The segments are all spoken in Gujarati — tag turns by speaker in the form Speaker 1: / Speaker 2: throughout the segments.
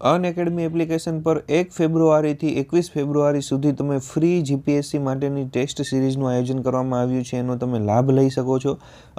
Speaker 1: અન એપ્લિકેશન પર એક ફેબ્રુઆરીથી એકવીસ ફેબ્રુઆરી સુધી તમે ફ્રી જીપીએસસી માટેની ટેસ્ટ સિરીઝનું આયોજન કરવામાં આવ્યું છે એનો તમે લાભ લઈ શકો છો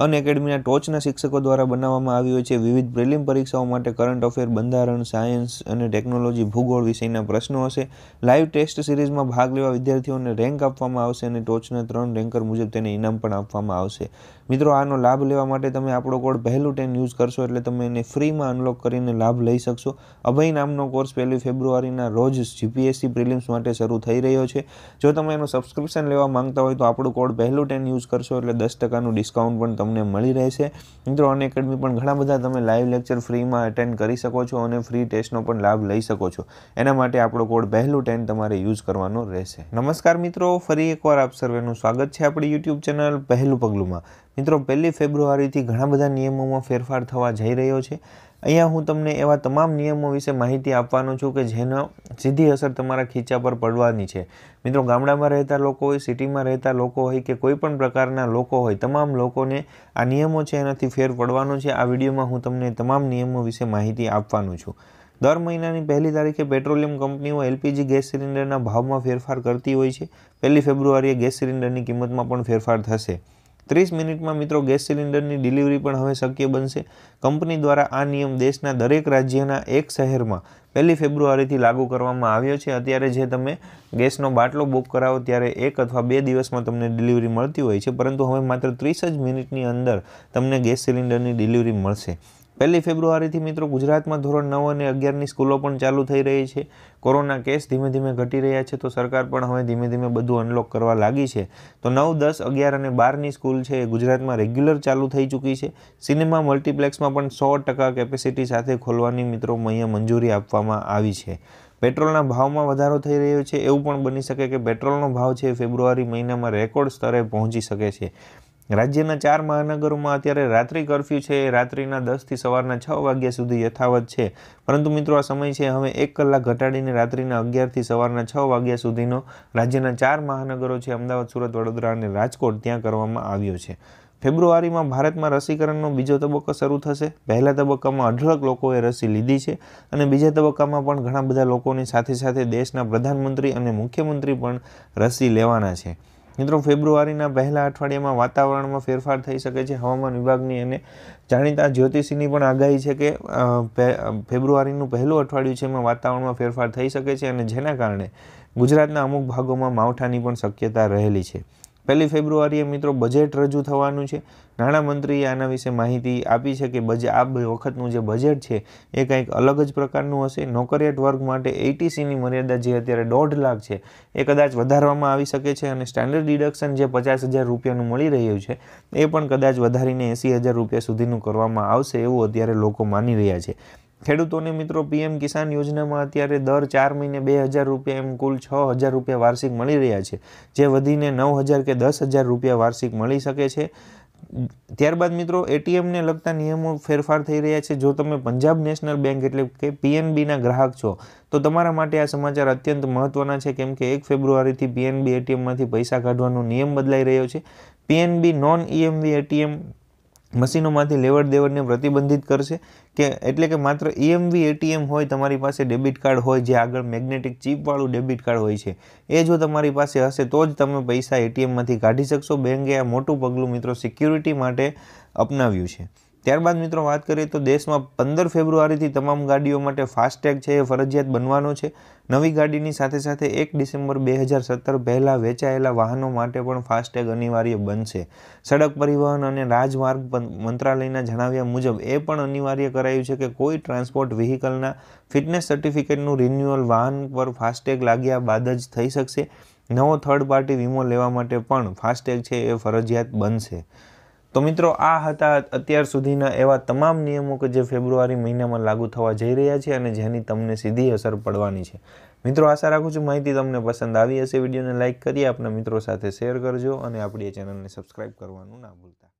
Speaker 1: અનએકેડમીના ટોચના શિક્ષકો દ્વારા બનાવવામાં આવી છે વિવિધ પ્રિલિમ પરીક્ષાઓ માટે કરંટ અફેર બંધારણ સાયન્સ અને ટેકનોલોજી ભૂગોળ વિષયના પ્રશ્નો હશે લાઇવ ટેસ્ટ સિરીઝમાં ભાગ લેવા વિદ્યાર્થીઓને રેન્ક આપવામાં આવશે અને ટોચના ત્રણ રેન્કર મુજબ તેને ઇનામ પણ આપવામાં આવશે મિત્રો આનો લાભ લેવા માટે તમે આપણો કોડ પહેલું ટેન યુઝ કરશો એટલે તમે એને ફ્રીમાં અનલોક કરીને લાભ લઈ શકશો અભય નામનો કોર્સ પહેલી ફેબ્રુઆરીના રોજ જીપીએસસી પ્રિલિમ્સ માટે શરૂ થઈ રહ્યો છે જો તમે એનું સબસ્ક્રિપ્શન લેવા માંગતા હોય તો આપણો કોડ પહેલું ટેન યુઝ કરશો એટલે દસ ટકાનું ડિસ્કાઉન્ટ પણ તમને મળી રહેશે મિત્રો અન એકેડમી પણ ઘણા બધા તમે લાઈવ લેક્ચર ફ્રીમાં અટેન્ડ કરી શકો છો અને ફ્રી ટેસ્ટનો પણ લાભ લઈ શકો છો એના માટે આપણો કોડ પહેલું ટેન તમારે યુઝ કરવાનો રહેશે નમસ્કાર મિત્રો ફરી એકવાર આપ સર્વેનું સ્વાગત છે આપણી યુટ્યુબ ચેનલ પહેલું પગલુંમાં મિત્રો પહેલી ફેબ્રુઆરીથી ઘણા બધા નિયમોમાં ફેરફાર થવા જઈ રહ્યો છે અહીંયા હું તમને એવા તમામ નિયમો વિશે માહિતી આપવાનો છું કે જેનો સીધી અસર તમારા ખીચા પર પડવાની છે મિત્રો ગામડામાં રહેતા લોકો હોય સિટીમાં રહેતા લોકો હોય કે કોઈપણ પ્રકારના લોકો હોય તમામ લોકોને આ નિયમો છે એનાથી ફેર પડવાનો છે આ વિડીયોમાં હું તમને તમામ નિયમો વિશે માહિતી આપવાનું છું દર મહિનાની પહેલી તારીખે પેટ્રોલિયમ કંપનીઓ એલપીજી ગેસ સિલિન્ડરના ભાવમાં ફેરફાર કરતી હોય છે પહેલી ફેબ્રુઆરીએ ગેસ સિલિન્ડરની કિંમતમાં પણ ફેરફાર થશે ત્રીસ મિનિટમાં મિત્રો ગેસ સિલિન્ડરની ડિલિવરી પણ હવે શક્ય બનશે કંપની દ્વારા આ નિયમ દેશના દરેક રાજ્યના એક શહેરમાં પહેલી ફેબ્રુઆરીથી લાગુ કરવામાં આવ્યો છે અત્યારે જે તમે ગેસનો બાટલો બુક કરાવો ત્યારે એક અથવા બે દિવસમાં તમને ડિલિવરી મળતી હોય છે પરંતુ હવે માત્ર ત્રીસ જ મિનિટની અંદર તમને ગેસ સિલિન્ડરની ડિલિવરી મળશે પહેલી ફેબ્રુઆરીથી મિત્રો ગુજરાતમાં ધોરણ નવ અને અગિયારની સ્કૂલો પણ ચાલુ થઈ રહી છે કોરોના કેસ ધીમે ધીમે ઘટી રહ્યા છે તો સરકાર પણ હવે ધીમે ધીમે બધું અનલોક કરવા લાગી છે તો નવ દસ અગિયાર અને બારની સ્કૂલ છે એ ગુજરાતમાં રેગ્યુલર ચાલુ થઈ ચૂકી છે સિનેમા મલ્ટીપ્લેક્સમાં પણ સો ટકા કેપેસિટી સાથે ખોલવાની મિત્રો અહીંયા મંજૂરી આપવામાં આવી છે પેટ્રોલના ભાવમાં વધારો થઈ રહ્યો છે એવું પણ બની શકે કે પેટ્રોલનો ભાવ છે ફેબ્રુઆરી મહિનામાં રેકોર્ડ સ્તરે પહોંચી શકે છે રાજ્યના ચાર મહાનગરોમાં અત્યારે રાત્રિ કરફ્યુ છે એ રાત્રિના દસથી સવારના છ વાગ્યા સુધી યથાવત છે પરંતુ મિત્રો આ સમય છે હવે એક કલાક ઘટાડીને રાત્રિના અગિયારથી સવારના છ વાગ્યા સુધીનો રાજ્યના ચાર મહાનગરો છે અમદાવાદ સુરત વડોદરા અને રાજકોટ ત્યાં કરવામાં આવ્યો છે ફેબ્રુઆરીમાં ભારતમાં રસીકરણનો બીજો તબક્કો શરૂ થશે પહેલા તબક્કામાં અઢળક લોકોએ રસી લીધી છે અને બીજા તબક્કામાં પણ ઘણા બધા લોકોની સાથે સાથે દેશના પ્રધાનમંત્રી અને મુખ્યમંત્રી પણ રસી લેવાના છે મિત્રો ફેબ્રુઆરીના પહેલા અઠવાડિયામાં વાતાવરણમાં ફેરફાર થઈ શકે છે હવામાન વિભાગની અને જાણીતા જ્યોતિષીની પણ આગાહી છે કે ફેબ્રુઆરીનું પહેલું અઠવાડિયું છે એમાં વાતાવરણમાં ફેરફાર થઈ શકે છે અને જેના કારણે ગુજરાતના અમુક ભાગોમાં માવઠાની પણ શક્યતા રહેલી છે પહેલી ફેબ્રુઆરીએ મિત્રો બજેટ રજૂ થવાનું છે નાણામંત્રીએ આના વિશે માહિતી આપી છે કે બજે આ વખતનું જે બજેટ છે એ કંઈક અલગ જ પ્રકારનું હશે નોકરિયાત વર્ગ માટે એટીસીની મર્યાદા જે અત્યારે દોઢ લાખ છે એ કદાચ વધારવામાં આવી શકે છે અને સ્ટાન્ડર્ડ ડિડક્શન જે પચાસ હજાર રૂપિયાનું મળી રહ્યું છે એ પણ કદાચ વધારીને એંસી હજાર રૂપિયા સુધીનું કરવામાં આવશે એવું અત્યારે લોકો માની રહ્યા છે ખેડૂતોને મિત્રો પીએમ કિસાન યોજનામાં અત્યારે દર ચાર મહિને બે હજાર રૂપિયા એમ કુલ છ હજાર રૂપિયા વાર્ષિક મળી રહ્યા છે જે વધીને નવ હજાર કે દસ હજાર રૂપિયા વાર્ષિક મળી શકે છે ત્યારબાદ મિત્રો એટીએમને લગતા નિયમો ફેરફાર થઈ રહ્યા છે જો તમે પંજાબ નેશનલ બેંક એટલે કે પીએનબીના ગ્રાહક છો તો તમારા માટે આ સમાચાર અત્યંત મહત્ત્વના છે કેમ કે એક ફેબ્રુઆરીથી પીએનબી એટીએમમાંથી પૈસા કાઢવાનો નિયમ બદલાઈ રહ્યો છે પીએનબી નોન ઈએમવી એટીએમ મશીનોમાંથી લેવડ દેવડને પ્રતિબંધિત કરશે કે એટલે કે માત્ર ઈએમવી e એટીએમ હોય તમારી પાસે ડેબિટ કાર્ડ હોય જે આગળ મેગ્નેટિક ચીપવાળું ડેબિટ કાર્ડ હોય છે એ જો તમારી પાસે હશે તો જ તમે પૈસા એટીએમમાંથી કાઢી શકશો બેંકે આ મોટું પગલું મિત્રો સિક્યુરિટી માટે અપનાવ્યું છે ત્યારબાદ મિત્રો વાત કરીએ તો દેશમાં પંદર ફેબ્રુઆરીથી તમામ ગાડીઓ માટે ફાસ્ટટેગ છે એ ફરજિયાત બનવાનો છે નવી ગાડીની સાથે સાથે એક ડિસેમ્બર બે હજાર સત્તર પહેલાં વેચાયેલા વાહનો માટે પણ ફાસ્ટટેગ અનિવાર્ય બનશે સડક પરિવહન અને રાજમાર્ગ મંત્રાલયના જણાવ્યા મુજબ એ પણ અનિવાર્ય કરાયું છે કે કોઈ ટ્રાન્સપોર્ટ વ્હીકલના ફિટનેસ સર્ટિફિકેટનું રિન્યુઅલ વાહન પર ફાસ્ટેગ લાગ્યા બાદ જ થઈ શકશે નવો થર્ડ પાર્ટી વીમો લેવા માટે પણ ફાસ્ટેગ છે એ ફરજિયાત બનશે તો મિત્રો આ હતા અત્યાર સુધીના એવા તમામ નિયમો કે જે ફેબ્રુઆરી મહિનામાં લાગુ થવા જઈ રહ્યા છે અને જેની તમને સીધી અસર પડવાની છે મિત્રો આશા રાખું છું માહિતી તમને પસંદ આવી હશે વિડીયોને લાઇક કરી આપના મિત્રો સાથે શેર કરજો અને આપણી ચેનલને સબસ્ક્રાઈબ કરવાનું ના ભૂલતા